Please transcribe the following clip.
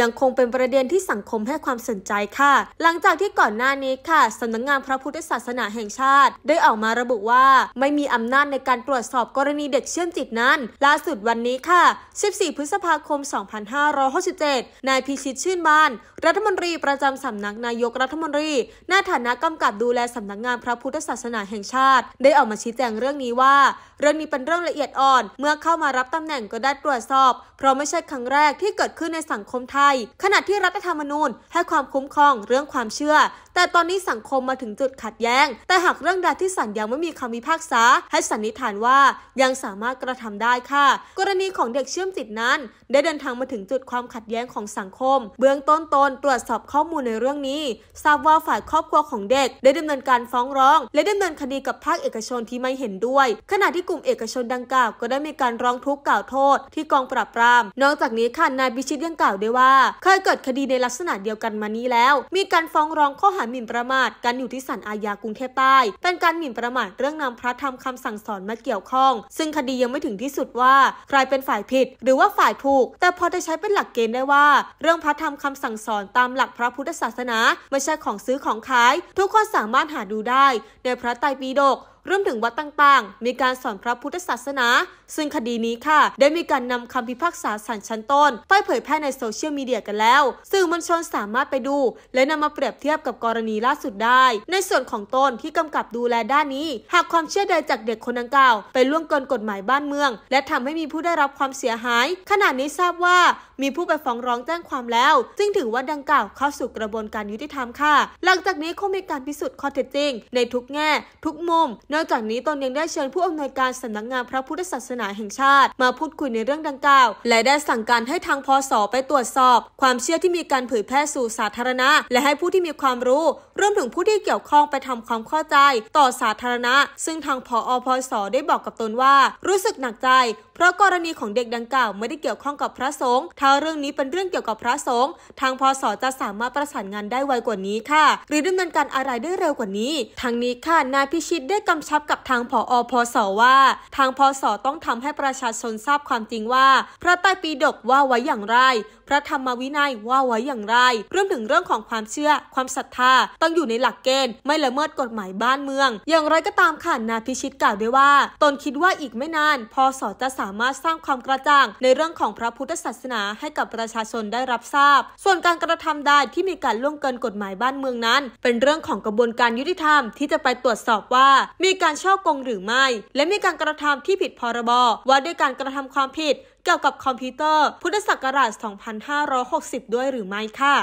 ยังคงเป็นประเด็นที่สังคมให้ความสนใจค่ะ หลังจากที่ก่อนหน้านี้ค่ะ สำนักงงานพระพุทธศาสนาแห่งชาติ ได้ออกมาระบุว่า ไม่มีอำนาจในการตรวจสอบกรณีเด็กเชื่อมจิตนั้นล่าสุดวันนี้ค่ะ 14 พฤษภาคม 2567 นายพิชิตชื่นบาน รัฐมนตรีประจำสำนักนายกรัฐมนตรี หน้าฐานะกำกับดูแลสำนักงงานพระพุทธศาสนาแห่งชาติ ได้ออกมาชี้แจงเรื่องนี้ว่าเรื่องนี้เป็นเรื่องละเอียดอ่อน เมื่อเข้ามารับตำแหน่งก็ได้ตรวจสอบ เพราะไม่ใช่ครั้งแรกที่เกิดขึ้นในสังคมไทยขณะที่รัฐธรรมนูญ ให้ความคุ้มครองเรื่องความเชื่อ แต่ตอนนี้สังคมมาถึงจุดขัดแย้ง แต่หากเรื่องใดที่สันยังไม่มีคำพิพากษา ให้สันนิษฐานว่ายังสามารถกระทำได้ค่ะ กรณีของเด็กเชื่อมจิตนั้น ได้เดินทางมาถึงจุดความขัดแย้งของสังคม เบื้องต้นตนตรวจสอบข้อมูลในเรื่องนี้ ทราบว่าฝ่ายครอบครัวของเด็กได้ดำเนินการฟ้องร้อง และดำเนินคดีกับภาคเอกชนที่ไม่เห็นด้วย ขณะที่กลุ่มเอกชนดังกล่าวก็ได้มีการร้องทุกข์กล่าวโทษ ที่กองปราบปราม นอกจากนี้ค่ะนายบิชิตยังกล่าวได้ว่าาเคยเกิดคดีในลักษณะเดียวกันมานี้แล้ว มีการฟ้องร้องข้อหาหมิ่นประมาทกันอยู่ที่ศาลอาญากรุงเทพใต้ เป็นการหมิ่นประมาทเรื่องนำพระธรรมคำสั่งสอนมาเกี่ยวข้อง ซึ่งคดียังไม่ถึงที่สุดว่า ใครเป็นฝ่ายผิดหรือว่าฝ่ายถูก แต่พอจะใช้เป็นหลักเกณฑ์ได้ว่า เรื่องพระธรรมคำสั่งสอนตามหลักพระพุทธศาสนาไม่ใช่ของซื้อของขาย ทุกคนสามารถหาดูได้ ในพระไตรปิฎกรวมถึงวัดต่างๆ มีการสอนพระพุทธศาสนา ซึ่งคดีนี้ค่ะได้มีการนำคำพิพากษาศาลชั้นต้นไปเผยแพร่ในโซเชียลมีเดียกันแล้วสื่อมวลชนสามารถไปดูและนำมาเปรียบเทียบกับกรณีล่าสุดได้ ในส่วนของตนที่กำกับดูแลด้านนี้ หากความเชื่อใดจากเด็กคนดังกล่าวไปล่วงเกินกฎหมายบ้านเมือง และทำให้มีผู้ได้รับความเสียหายขณะนี้ทราบว่ามีผู้ไปฟ้องร้องแจ้งความแล้ว ซึ่งถือว่าดังกล่าวเข้าสู่กระบวนการยุติธรรมค่ะ หลังจากนี้คงมีการพิสูจน์ข้อเท็จจริงในทุกแง่ ทุกมุมนอกจากนี้ตนยังได้เชิญผู้อำนวยการสำนักงงานพระพุทธศาสนาแห่งชาติ มาพูดคุยในเรื่องดังกล่าว และได้สั่งการให้ทางพศไปตรวจสอบ ความเชื่อที่มีการเผยแพร่สู่สาธารณะ และให้ผู้ที่มีความรู้รวมถึงผู้ที่เกี่ยวข้องไปทำความเข้าใจต่อสาธารณะ ซึ่งทางพอพศได้บอกกับตนว่ารู้สึกหนักใจเพราะกรณีของเด็กดังกล่าวไม่ได้เกี่ยวข้องกับพระสงฆ์ถ้าเรื่องนี้เป็นเรื่องเกี่ยวกับพระสงฆ์ทางพศจะสามารถประสานงานได้ไวกว่านี้ค่ะ หรือดำเนินการอะไรได้เร็วกว่านี้ทางนี้ค่ะนายพิชิตได้กำชับกับทางผออพศว่า ทางพศต้องทำให้ประชาชนทราบความจริงว่า พระไตรปิฎกว่าไว้อย่างไร พระธรรมวินัยว่าไว้อย่างไรรวมถึงเรื่องของความเชื่อ ความศรัทธา ต้องอยู่ในหลักเกณฑ์ไม่ละเมิดกฎหมายบ้านเมือง อย่างไรก็ตามค่ะนายพิชิตกล่าวด้วยว่า ตนคิดว่าอีกไม่นานพศจะสาามารถสร้างความกระจ่างในเรื่องของพระพุทธศาสนาให้กับประชาชนได้รับทราบ ส่วนการกระทำใดที่มีการล่วงเกินกฎหมายบ้านเมืองนั้น เป็นเรื่องของกระบวนการยุติธรรมที่จะไปตรวจสอบว่า มีการช่อกงหรือไม่ และมีการกระทำที่ผิดพรบ ว่าด้วยการกระทำความผิดเกี่ยวกับคอมพิวเตอร์ พุทธศักราช 2560 ด้วยหรือไม่ค่ะ